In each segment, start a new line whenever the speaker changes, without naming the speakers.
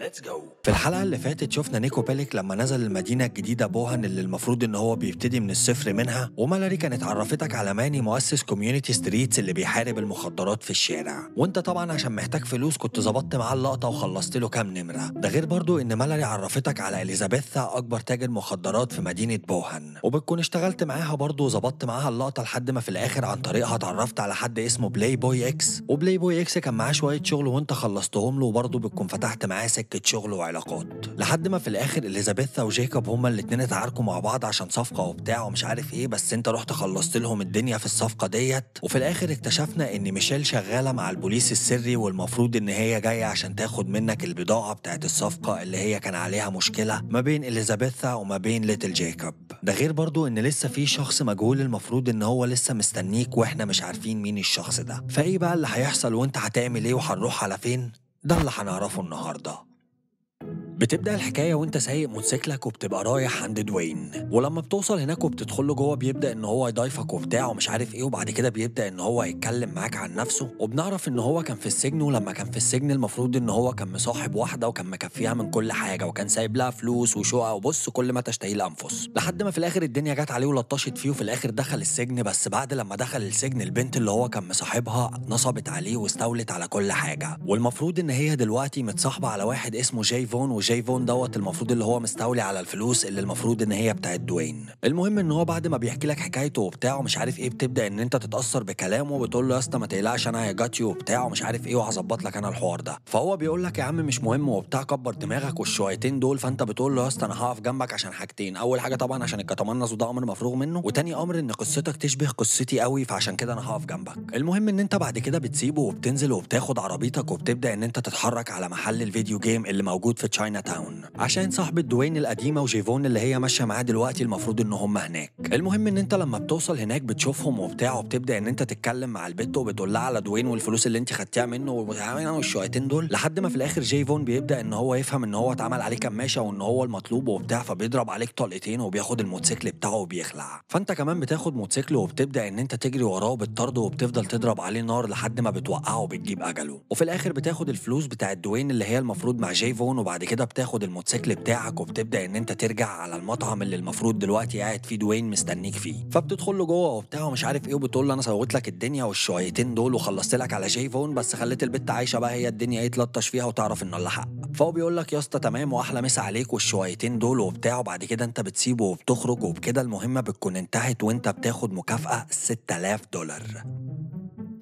ليتس جو في الحلقه اللي فاتت شفنا نيكو بيليك لما نزل المدينه الجديده بوهن اللي المفروض ان هو بيبتدي من الصفر منها ومالاري كانت عرفتك على ماني مؤسس كوميونيتي ستريتس اللي بيحارب المخدرات في الشارع وانت طبعا عشان محتاج فلوس كنت ظبطت معاه اللقطه وخلصت له كام نمره ده غير برضو ان مالاري عرفتك على اليزابيثا اكبر تاجر مخدرات في مدينه بوهن وبتكون اشتغلت معاها برضو وظبطت معاها اللقطه لحد ما في الاخر عن طريقها اتعرفت على حد اسمه بلاي بوي اكس وبلاي بوي اكس كان معاه شويه شغل وانت خلصتهم له وبرضه بتكون فتحت معاه سكه شغل وعلاقات لحد ما في الاخر اليزابيثا وجيكوب هما الاتنين اتعاركوا مع بعض عشان صفقه وبتاع ومش عارف ايه بس انت رحت خلصت لهم الدنيا في الصفقه ديت وفي الاخر اكتشفنا ان ميشيل شغاله مع البوليس السري والمفروض ان هي جايه عشان تاخد منك البضاعه بتاعت الصفقه اللي هي كان عليها مشكله ما بين اليزابيثا وما بين ليتل جيكوب ده غير برضو ان لسه في شخص مجهول المفروض ان هو لسه مستنيك واحنا مش عارفين مين الشخص ده فايه بقى اللي هيحصل وانت هتعمل ايه وهنروح على فين ده اللي هنعرفه النهارده بتبدا الحكايه وانت سايق موتوسيكلك وبتبقى رايح عند دوين ولما بتوصل هناك وبتدخل له جوه بيبدا ان هو يضايفك وبتاع ومش عارف ايه وبعد كده بيبدا ان هو يتكلم معاك عن نفسه وبنعرف ان هو كان في السجن ولما كان في السجن المفروض ان هو كان مصاحب واحده وكان مكفيها من كل حاجه وكان سايب لها فلوس وشقه وبص كل ما تشتهي الانفس لحد ما في الاخر الدنيا جت عليه ولطشت فيه وفي الاخر دخل السجن بس بعد لما دخل السجن البنت اللي هو كان مصاحبها نصبت عليه واستولت على كل حاجه والمفروض ان هي دلوقتي متصاحبه على واحد اسمه جاي فون جاي فون دوت المفروض اللي هو مستولي على الفلوس اللي المفروض ان هي بتاعت دوين المهم ان هو بعد ما بيحكي لك حكايته وبتاع ومش عارف ايه بتبدا ان انت تتاثر بكلامه وبتقول له يا اسطى ما تقلقش انا هي وبتاع ومش عارف ايه وهظبط لك انا الحوار ده فهو بيقول لك يا عم مش مهم وبتاع كبر دماغك والشويتين دول فانت بتقول له يا اسطى انا هقف جنبك عشان حاجتين اول حاجه طبعا عشان الكتمنظ وده امر مفروغ منه وتاني امر ان قصتك تشبه قصتي قوي فعشان كده انا هقف جنبك المهم ان انت بعد كده بتسيبه وبتنزل وبتاخد عربيتك وبتبدا ان انت تتحرك على محل الفيديو جيم اللي موجود في تشاينا تاون عشان صاحبة دوين القديمة وجيفون اللي هي ماشية معاه دلوقتي المفروض ان هم هناك المهم ان انت لما بتوصل هناك بتشوفهم وبتاع وبتبدا ان انت تتكلم مع البت وبتقول لها على دوين والفلوس اللي انت خدتيها منه والشويتين دول لحد ما في الاخر جيفون بيبدا ان هو يفهم ان هو اتعمل عليه كماشة وان هو المطلوب وبتاع فبيضرب عليك طلقتين وبياخد الموتوسيكل بتاعه وبيخلع فانت كمان بتاخد موتوسيكل وبتبدا ان انت تجري وراه وبتطرده وبتفضل تضرب عليه نار لحد ما بتوقعه وبتجيب اجله وفي الاخر بتاخد الفلوس بتاعت دوين اللي هي المفروض مع جيفون وبعد كده بتاخد الموتوسيكل بتاعك وبتبدا ان انت ترجع على المطعم اللي المفروض دلوقتي قاعد فيه دوين مستنيك فيه فبتدخل له جوه وبتاع ومش عارف ايه وبتقول له انا سويت لك الدنيا والشويتين دول وخلصت لك على فون بس خليت البت عايشه بقى هي الدنيا ايه تلطش فيها وتعرف ان الله حق فهو بيقول لك يا اسطى تمام واحلى مسا عليك والشويتين دول وبتاع وبعد كده انت بتسيبه وبتخرج وبكده المهمه بتكون انتهت وانت بتاخد مكافاه 6000 دولار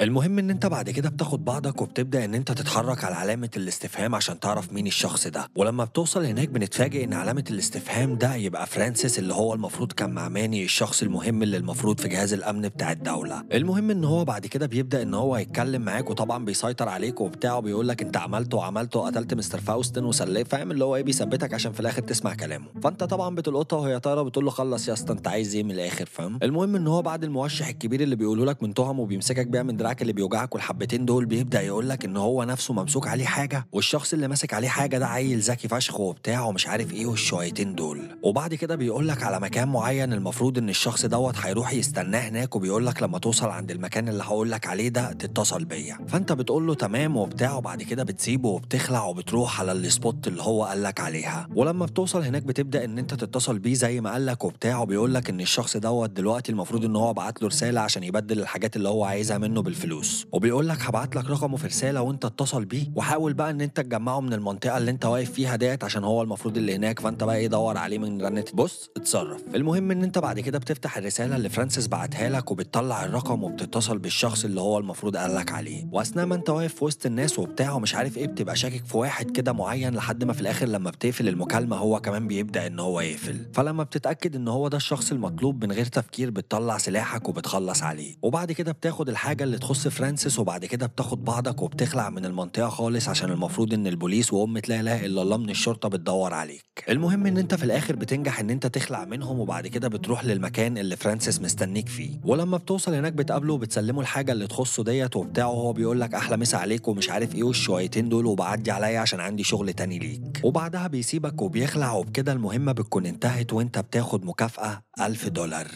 المهم ان انت بعد كده بتاخد بعضك وبتبدا ان انت تتحرك على علامه الاستفهام عشان تعرف مين الشخص ده ولما بتوصل هناك بنتفاجئ ان علامه الاستفهام ده يبقى فرانسيس اللي هو المفروض كان مع ماني الشخص المهم اللي المفروض في جهاز الامن بتاع الدوله المهم ان هو بعد كده بيبدا ان هو يتكلم معاك وطبعا بيسيطر عليك وبتاع وبيقول لك انت عملت وعملت وقتلت مستر فاوستن وسليت فاهم اللي هو ايه بيثبتك عشان في الاخر تسمع كلامه فانت طبعا بتلقطها وهي طايره بتقول له خلص يا اسطى انت عايز ايه من الاخر فاهم المهم ان هو بعد الموشح الكبير اللي بيقوله لك من تهم وبيمسكك بيها من دراعك اللي بيوجعك والحبتين دول بيبدا يقول لك ان هو نفسه ممسوك عليه حاجه والشخص اللي ماسك عليه حاجه ده عيل ذكي فشخ وبتاع ومش عارف ايه والشويتين دول وبعد كده بيقول لك على مكان معين المفروض ان الشخص دوت هيروح يستناه هناك وبيقول لك لما توصل عند المكان اللي هقول لك عليه ده تتصل بيا فانت بتقول له تمام وبتاع وبعد كده بتسيبه وبتخلع وبتروح على السبوت اللي هو قال لك عليها ولما بتوصل هناك بتبدا ان انت تتصل بيه زي ما قال لك وبتاع وبيقول لك ان الشخص دوت دلوقتي المفروض ان هو بعت له رساله عشان يبدل الحاجات اللي هو عايزها منه بال الفلوس وبيقول لك هبعت لك رقمه في رساله وانت اتصل بيه وحاول بقى ان انت تجمعه من المنطقه اللي انت واقف فيها ديت عشان هو المفروض اللي هناك فانت بقى ايه دور عليه من رنه بص اتصرف المهم ان انت بعد كده بتفتح الرساله اللي فرانسيس بعتها لك وبتطلع الرقم وبتتصل بالشخص اللي هو المفروض قال لك عليه واثناء ما انت واقف في وسط الناس وبتاع ومش عارف ايه بتبقى شاكك في واحد كده معين لحد ما في الاخر لما بتقفل المكالمه هو كمان بيبدا ان هو يقفل فلما بتتاكد ان هو ده الشخص المطلوب من غير تفكير بتطلع سلاحك وبتخلص عليه وبعد كده بتاخد الحاجه اللي بتخص فرانسيس وبعد كده بتاخد بعضك وبتخلع من المنطقه خالص عشان المفروض ان البوليس وام لا اله الا الله من الشرطه بتدور عليك المهم ان انت في الاخر بتنجح ان انت تخلع منهم وبعد كده بتروح للمكان اللي فرانسيس مستنيك فيه ولما بتوصل هناك بتقابله وبتسلمه الحاجه اللي تخصه ديت وبتاعه وهو بيقول لك احلى مسا عليك ومش عارف ايه والشويتين دول وبعدي عليا عشان عندي شغل تاني ليك وبعدها بيسيبك وبيخلع وبكده المهمه بتكون انتهت وانت بتاخد مكافاه 1000 دولار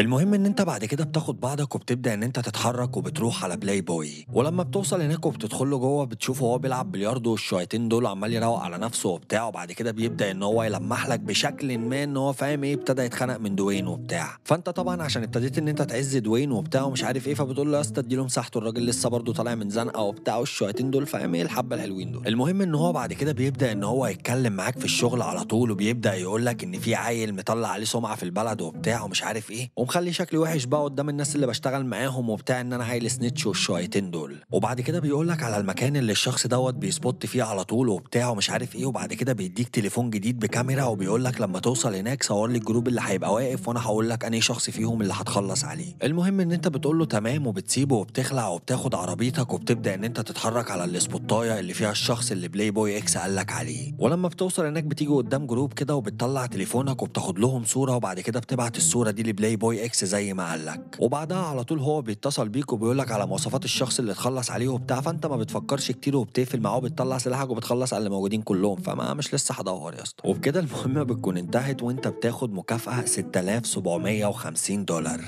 المهم ان انت بعد كده بتاخد بعضك وبتبدا ان انت تتحرك وبتروح على بلاي بوي ولما بتوصل هناك وبتدخل له جوه بتشوفه وهو بيلعب بلياردو والشويتين دول عمال يروق على نفسه وبتاع وبعد كده بيبدا ان هو يلمح لك بشكل ما ان هو فاهم ايه ابتدى يتخانق من دوين وبتاع فانت طبعا عشان ابتديت ان انت تعز دوين وبتاع ومش عارف ايه فبتقول له يا اسطى اديله مساحته الراجل لسه برضه طالع من زنقه وبتاع والشويتين دول فاهم ايه الحبه الحلوين دول المهم ان هو بعد كده بيبدا ان هو يتكلم معاك في الشغل على طول وبيبدا يقول لك ان في عيل مطلع عليه سمعه في البلد وبتاع ومش عارف ايه ومخلي شكلي وحش بقى قدام الناس اللي بشتغل معاهم وبتاع ان انا هايل سنيتش والشويتين دول وبعد كده بيقول لك على المكان اللي الشخص دوت بيسبوت فيه على طول وبتاع ومش عارف ايه وبعد كده بيديك تليفون جديد بكاميرا وبيقول لك لما توصل هناك صور لي الجروب اللي هيبقى واقف وانا هقول لك انهي شخص فيهم اللي هتخلص عليه المهم ان انت بتقول له تمام وبتسيبه وبتخلع وبتاخد عربيتك وبتبدا ان انت تتحرك على السبوتايه اللي فيها الشخص اللي بلاي بوي اكس قال لك عليه ولما بتوصل هناك بتيجي قدام جروب كده وبتطلع تليفونك وبتاخد لهم صوره وبعد كده بتبعت الصوره دي لبلاي بوي اي اكس زي ما قال لك وبعدها على طول هو بيتصل بيك وبيقول لك على مواصفات الشخص اللي اتخلص عليه وبتاع فانت ما بتفكرش كتير وبتقفل معاه وبتطلع سلاحك وبتخلص على اللي موجودين كلهم فما مش لسه هدور يا اسطى وبكده المهمه بتكون انتهت وانت بتاخد مكافاه 6750 دولار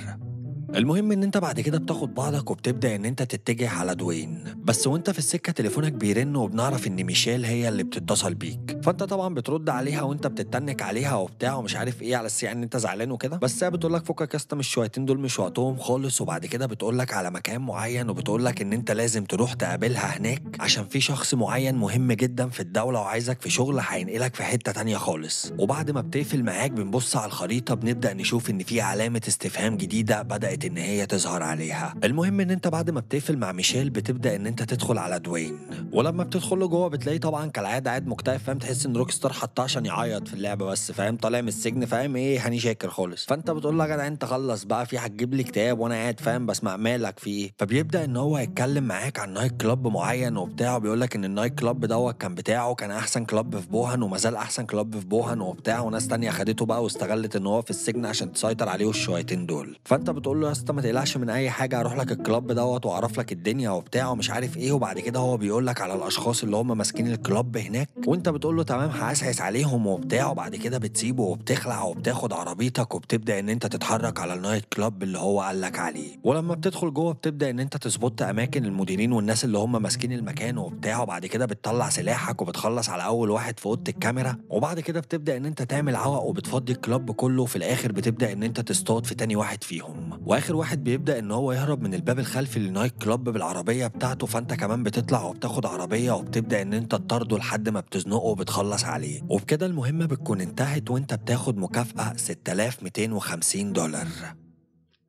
المهم ان انت بعد كده بتاخد بعضك وبتبدا ان انت تتجه على دوين بس وانت في السكه تليفونك بيرن وبنعرف ان ميشيل هي اللي بتتصل بيك فانت طبعا بترد عليها وانت بتتنك عليها وبتاع ومش عارف ايه على السي ان انت زعلان وكده بس هي بتقول لك فكك يا اسطى مش شويتين دول مش وقتهم خالص وبعد كده بتقول لك على مكان معين وبتقول لك ان انت لازم تروح تقابلها هناك عشان في شخص معين مهم جدا في الدوله وعايزك في شغل هينقلك في حته تانية خالص وبعد ما بتقفل معاك بنبص على الخريطه بنبدا نشوف ان في علامه استفهام جديده بدات بدأت إن هي تظهر عليها المهم إن أنت بعد ما بتقفل مع ميشيل بتبدأ إن أنت تدخل على دوين ولما بتدخل له جوه بتلاقيه طبعا كالعادة قاعد مكتئب فاهم تحس إن روكستار ستار عشان يعيط في اللعبة بس فاهم طالع من السجن فاهم إيه هني شاكر خالص فأنت بتقول له يا جدع أنت خلص بقى في هتجيب لي اكتئاب وأنا قاعد فاهم بسمع مالك في إيه فبيبدأ إن هو يتكلم معاك عن نايت كلاب معين وبتاع وبيقول لك إن النايت كلاب دوت كان بتاعه كان أحسن كلاب في بوهن وما زال أحسن كلاب في بوهن وبتاع وناس تانية خدته بقى واستغلت إن هو في السجن عشان تسيطر عليه الشويتين دول فأنت بتقول له له يا اسطى ما تقلقش من اي حاجه اروح لك الكلاب دوت واعرف لك الدنيا وبتاع ومش عارف ايه وبعد كده هو بيقول لك على الاشخاص اللي هم ماسكين الكلاب هناك وانت بتقول له تمام هسحس عليهم وبتاع وبعد كده بتسيبه وبتخلع وبتاخد عربيتك وبتبدا ان انت تتحرك على النايت كلاب اللي هو قال لك عليه ولما بتدخل جوه بتبدا ان انت تظبط اماكن المديرين والناس اللي هم ماسكين المكان وبتاع وبعد كده بتطلع سلاحك وبتخلص على اول واحد في اوضه الكاميرا وبعد كده بتبدا ان انت تعمل عوق وبتفضي الكلاب كله وفي الاخر بتبدا ان انت تصطاد في تاني واحد فيهم واخر واحد بيبدا ان هو يهرب من الباب الخلفي للنايت كلاب بالعربيه بتاعته فانت كمان بتطلع وبتاخد عربيه وبتبدا ان انت تطارده لحد ما بتزنقه وبتخلص عليه وبكده المهمه بتكون انتهت وانت بتاخد مكافاه 6250 دولار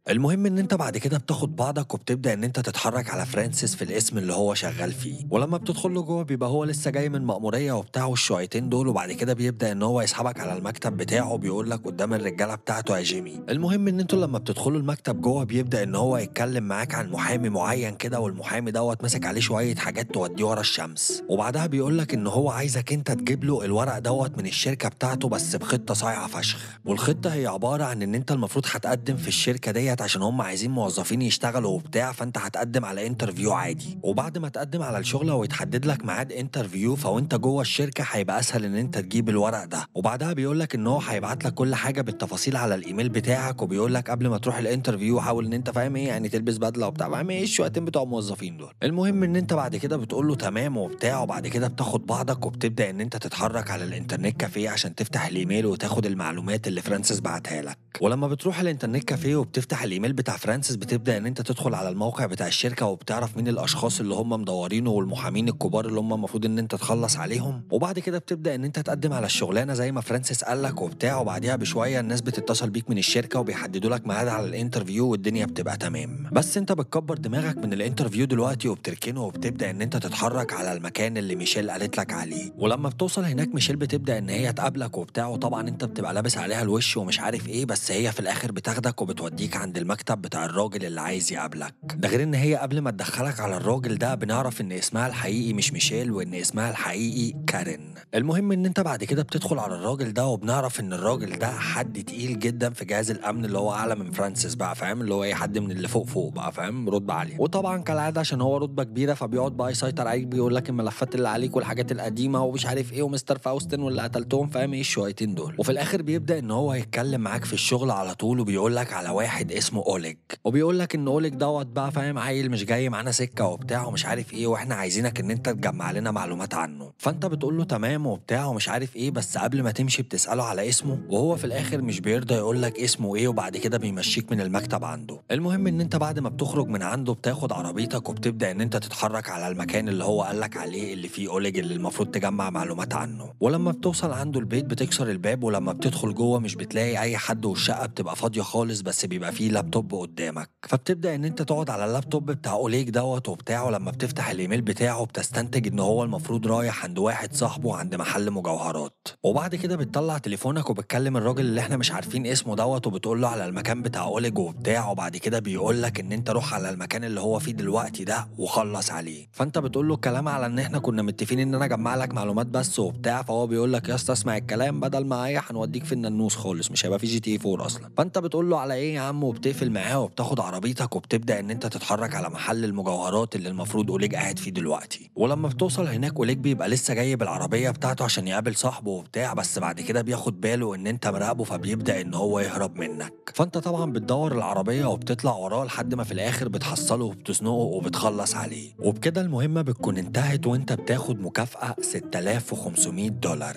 المهم ان انت بعد كده بتاخد بعضك وبتبدا ان انت تتحرك على فرانسيس في الاسم اللي هو شغال فيه ولما بتدخل له جوه بيبقى هو لسه جاي من مأمورية وبتاع والشويتين دول وبعد كده بيبدا ان هو يسحبك على المكتب بتاعه بيقول لك قدام الرجاله بتاعته يا جيمي المهم ان انتوا لما بتدخلوا المكتب جوه بيبدا ان هو يتكلم معاك عن محامي معين كده والمحامي دوت ماسك عليه شويه حاجات توديه ورا الشمس وبعدها بيقول لك ان هو عايزك انت تجيب له الورق دوت من الشركه بتاعته بس بخطه صايعه فشخ والخطه هي عباره عن ان انت المفروض هتقدم في الشركه ديت الشركات عشان هم عايزين موظفين يشتغلوا وبتاع فانت هتقدم على انترفيو عادي وبعد ما تقدم على الشغله ويتحدد لك ميعاد انترفيو فوانت جوه الشركه هيبقى اسهل ان انت تجيب الورق ده وبعدها بيقول لك ان هو هيبعت لك كل حاجه بالتفاصيل على الايميل بتاعك وبيقول لك قبل ما تروح الانترفيو حاول ان انت فاهم ايه يعني تلبس بدله وبتاع فاهم ايه الشويتين بتوع الموظفين دول المهم ان انت بعد كده بتقول له تمام وبتاع وبعد كده بتاخد بعضك وبتبدا ان انت تتحرك على الانترنت كافيه عشان تفتح الايميل وتاخد المعلومات اللي فرانسيس بعتها لك ولما بتروح الانترنت كافيه وبتفتح الايميل بتاع فرانسيس بتبدا ان انت تدخل على الموقع بتاع الشركه وبتعرف مين الاشخاص اللي هم مدورينه والمحامين الكبار اللي هم المفروض ان انت تخلص عليهم وبعد كده بتبدا ان انت تقدم على الشغلانه زي ما فرانسيس قال لك وبتاع وبعديها بشويه الناس بتتصل بيك من الشركه وبيحددوا لك ميعاد على الانترفيو والدنيا بتبقى تمام بس انت بتكبر دماغك من الانترفيو دلوقتي وبتركنه وبتبدا ان انت تتحرك على المكان اللي ميشيل قالت لك عليه ولما بتوصل هناك ميشيل بتبدا ان هي تقابلك وبتاع وطبعا انت بتبقى لابس عليها الوش ومش عارف ايه بس هي في الاخر بتاخدك وبتوديك عند عند المكتب بتاع الراجل اللي عايز يقابلك ده غير ان هي قبل ما تدخلك على الراجل ده بنعرف ان اسمها الحقيقي مش ميشيل وان اسمها الحقيقي كارين المهم ان انت بعد كده بتدخل على الراجل ده وبنعرف ان الراجل ده حد تقيل جدا في جهاز الامن اللي هو اعلى من فرانسيس بقى فاهم اللي هو اي حد من اللي فوق فوق بقى فاهم رتبه عاليه وطبعا كالعاده عشان هو رتبه كبيره فبيقعد بقى يسيطر عليك بيقول لك الملفات اللي عليك والحاجات القديمه ومش عارف ايه ومستر فاوستن واللي قتلتهم فاهم ايه الشويتين دول وفي الاخر بيبدا ان هو يتكلم معاك في الشغل على طول وبيقول لك على واحد اسمه اوليج وبيقول لك ان اوليج دوت بقى فاهم عيل مش جاي معانا سكه وبتاع ومش عارف ايه واحنا عايزينك ان انت تجمع لنا معلومات عنه فانت بتقول له تمام وبتاع ومش عارف ايه بس قبل ما تمشي بتساله على اسمه وهو في الاخر مش بيرضى يقول لك اسمه ايه وبعد كده بيمشيك من المكتب عنده المهم ان انت بعد ما بتخرج من عنده بتاخد عربيتك وبتبدا ان انت تتحرك على المكان اللي هو قال لك عليه اللي فيه اوليج اللي المفروض تجمع معلومات عنه ولما بتوصل عنده البيت بتكسر الباب ولما بتدخل جوه مش بتلاقي اي حد والشقه بتبقى فاضيه خالص بس بيبقى فيه لابتوب قدامك فبتبدا ان انت تقعد على اللابتوب بتاع اوليك دوت وبتاعه لما بتفتح الايميل بتاعه بتستنتج ان هو المفروض رايح عند واحد صاحبه عند محل مجوهرات وبعد كده بتطلع تليفونك وبتكلم الراجل اللي احنا مش عارفين اسمه دوت وبتقول له على المكان بتاع اوليج وبتاعه وبعد كده بيقول لك ان انت روح على المكان اللي هو فيه دلوقتي ده وخلص عليه فانت بتقول له الكلام على ان احنا كنا متفقين ان انا اجمع لك معلومات بس وبتاع فهو بيقول لك يا اسطى اسمع الكلام بدل ما هنوديك في النانوس خالص مش هيبقى في جي تي 4 اصلا فانت بتقول له على ايه يا عم وبتقفل معاه وبتاخد عربيتك وبتبدا ان انت تتحرك على محل المجوهرات اللي المفروض اوليج قاعد فيه دلوقتي ولما بتوصل هناك اوليج بيبقى لسه جاي بالعربيه بتاعته عشان يقابل صاحبه وبتاع بس بعد كده بياخد باله ان انت مراقبه فبيبدا ان هو يهرب منك فانت طبعا بتدور العربيه وبتطلع وراه لحد ما في الاخر بتحصله وبتزنقه وبتخلص عليه وبكده المهمه بتكون انتهت وانت بتاخد مكافاه 6500 دولار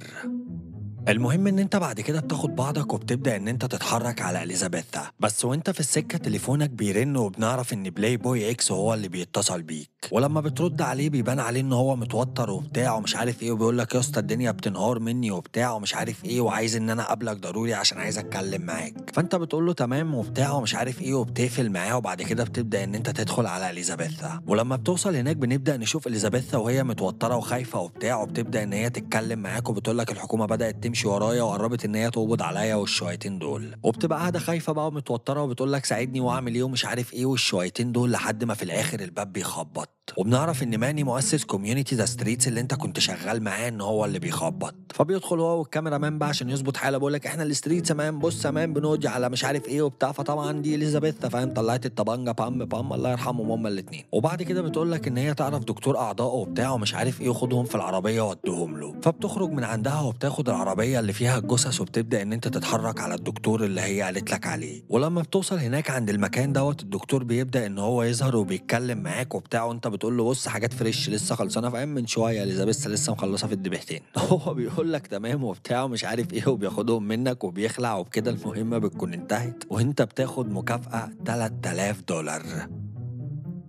المهم ان انت بعد كده بتاخد بعضك وبتبدا ان انت تتحرك على اليزابيثا بس وانت في السكه تليفونك بيرن وبنعرف ان بلاي بوي اكس هو اللي بيتصل بيك ولما بترد عليه بيبان عليه ان هو متوتر وبتاع ومش عارف ايه وبيقول لك يا اسطى الدنيا بتنهار مني وبتاع ومش عارف ايه وعايز ان انا اقابلك ضروري عشان عايز اتكلم معاك فانت بتقول له تمام وبتاع ومش عارف ايه وبتقفل معاه وبعد كده بتبدا ان انت تدخل على اليزابيثا ولما بتوصل هناك بنبدا نشوف اليزابيثا وهي متوتره وخايفه وبتاع وبتبدا ان هي تتكلم معاك وبتقول لك الحكومه بدات بتمشي ورايا وقربت ان هي تقبض عليا والشويتين دول وبتبقى قاعده خايفه بقى ومتوتره وبتقول لك ساعدني واعمل ايه ومش عارف ايه والشويتين دول لحد ما في الاخر الباب بيخبط وبنعرف ان ماني مؤسس كوميونتي ذا ستريتس اللي انت كنت شغال معاه ان هو اللي بيخبط فبيدخل هو والكاميرا مان بقى عشان يظبط حاله بيقول لك احنا الستريتس مان بص مان بنودي على مش عارف ايه وبتاع فطبعا دي اليزابيث فاهم طلعت الطبنجه بام بام الله يرحمهم هما الاثنين وبعد كده بتقول لك ان هي تعرف دكتور اعضائه وبتاع ومش عارف ايه وخدهم في العربيه ودهم له فبتخرج من عندها وبتاخد العربيه العربيه اللي فيها الجثث وبتبدا ان انت تتحرك على الدكتور اللي هي قالت لك عليه ولما بتوصل هناك عند المكان دوت الدكتور بيبدا ان هو يظهر وبيتكلم معاك وبتاع وانت بتقول له بص حاجات فريش لسه خلصانه في من شويه اليزابيث لسه مخلصه في الدبحتين هو بيقول لك تمام وبتاع ومش عارف ايه وبياخدهم منك وبيخلع وبكده المهمه بتكون انتهت وانت بتاخد مكافاه 3000 دولار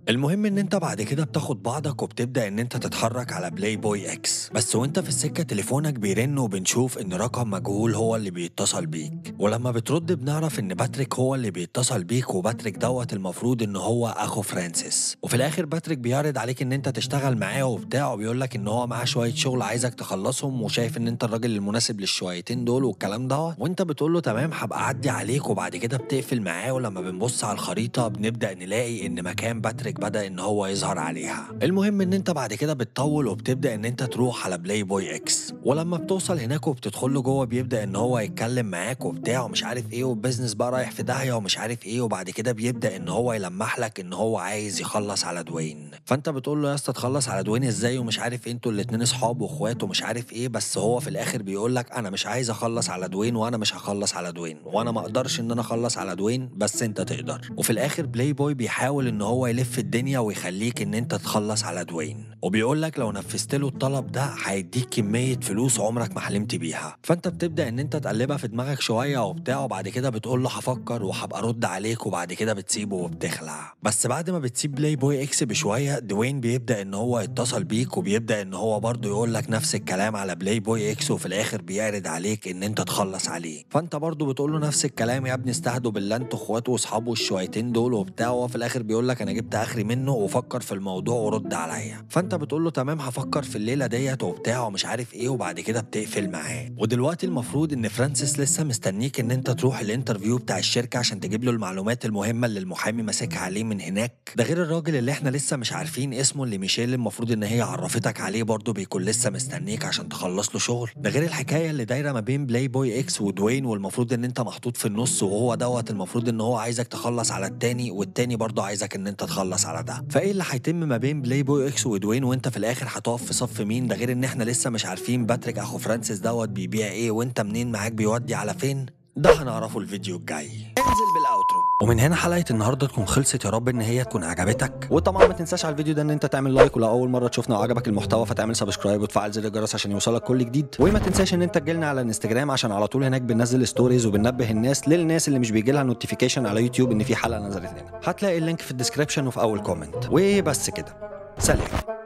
المهم ان انت بعد كده بتاخد بعضك وبتبدا ان انت تتحرك على بلاي بوي اكس بس وانت في السكه تليفونك بيرن وبنشوف ان رقم مجهول هو اللي بيتصل بيك ولما بترد بنعرف ان باتريك هو اللي بيتصل بيك وباتريك دوت المفروض ان هو اخو فرانسيس وفي الاخر باتريك بيعرض عليك ان انت تشتغل معاه وبتاع وبيقول لك ان هو معاه شويه شغل عايزك تخلصهم وشايف ان انت الراجل المناسب للشويتين دول والكلام دوت وانت بتقول له تمام هبقى اعدي عليك وبعد كده بتقفل معاه ولما بنبص على الخريطه بنبدا نلاقي ان مكان باتريك ذلك بدا ان هو يظهر عليها المهم ان انت بعد كده بتطول وبتبدا ان انت تروح على بلاي بوي اكس ولما بتوصل هناك وبتدخل له جوه بيبدا ان هو يتكلم معاك وبتاع ومش عارف ايه والبزنس بقى رايح في داهيه ومش عارف ايه وبعد كده بيبدا ان هو يلمح لك ان هو عايز يخلص على دوين فانت بتقول له يا اسطى تخلص على دوين ازاي ومش عارف إيه انتوا الاثنين اصحاب واخوات ومش عارف ايه بس هو في الاخر بيقول لك انا مش عايز اخلص على دوين وانا مش هخلص على دوين وانا ما اقدرش ان انا اخلص على دوين بس انت تقدر وفي الاخر بلاي بوي بيحاول ان هو يلف الدنيا ويخليك ان انت تخلص على دوين وبيقول لك لو نفذت له الطلب ده هيديك كميه فلوس عمرك ما حلمت بيها فانت بتبدا ان انت تقلبها في دماغك شويه وبتاع وبعد كده بتقول له هفكر وهبقى ارد عليك وبعد كده بتسيبه وبتخلع بس بعد ما بتسيب بلاي بوي اكس بشويه دوين بيبدا ان هو يتصل بيك وبيبدا ان هو برضه يقول لك نفس الكلام على بلاي بوي اكس وفي الاخر بيعرض عليك ان انت تخلص عليه فانت برضه بتقول له نفس الكلام يا ابني استهدوا بالله انتوا اخواته واصحابه الشويتين دول وبتاع وفي الاخر بيقول لك انا جبت اخر اخري منه وفكر في الموضوع ورد عليا فانت بتقول له تمام هفكر في الليله ديت وبتاع ومش عارف ايه وبعد كده بتقفل معاه ودلوقتي المفروض ان فرانسيس لسه مستنيك ان انت تروح الانترفيو بتاع الشركه عشان تجيب له المعلومات المهمه اللي المحامي ماسكها عليه من هناك ده غير الراجل اللي احنا لسه مش عارفين اسمه اللي ميشيل المفروض ان هي عرفتك عليه برضه بيكون لسه مستنيك عشان تخلص له شغل ده غير الحكايه اللي دايره ما بين بلاي بوي اكس ودوين والمفروض ان انت محطوط في النص وهو دوت المفروض ان هو عايزك تخلص على التاني والتاني برضه عايزك ان انت تخلص على ده فايه اللي هيتم ما بين بلاي بوي اكس ودوين وانت في الاخر هتقف في صف مين ده غير ان احنا لسه مش عارفين باتريك اخو فرانسيس دوت بيبيع ايه وانت منين معاك بيودي على فين ده هنعرفه الفيديو الجاي انزل بالاوترو ومن هنا حلقه النهارده تكون خلصت يا رب ان هي تكون عجبتك وطبعا ما تنساش على الفيديو ده ان انت تعمل لايك ولو اول مره تشوفنا وعجبك المحتوى فتعمل سبسكرايب وتفعل زر الجرس عشان يوصلك كل جديد وما تنساش ان انت تجيلنا على الانستجرام عشان على طول هناك بننزل ستوريز وبننبه الناس للناس اللي مش بيجي لها نوتيفيكيشن على يوتيوب ان في حلقه نزلت لنا هتلاقي اللينك في الديسكربشن وفي اول كومنت وبس كده سلام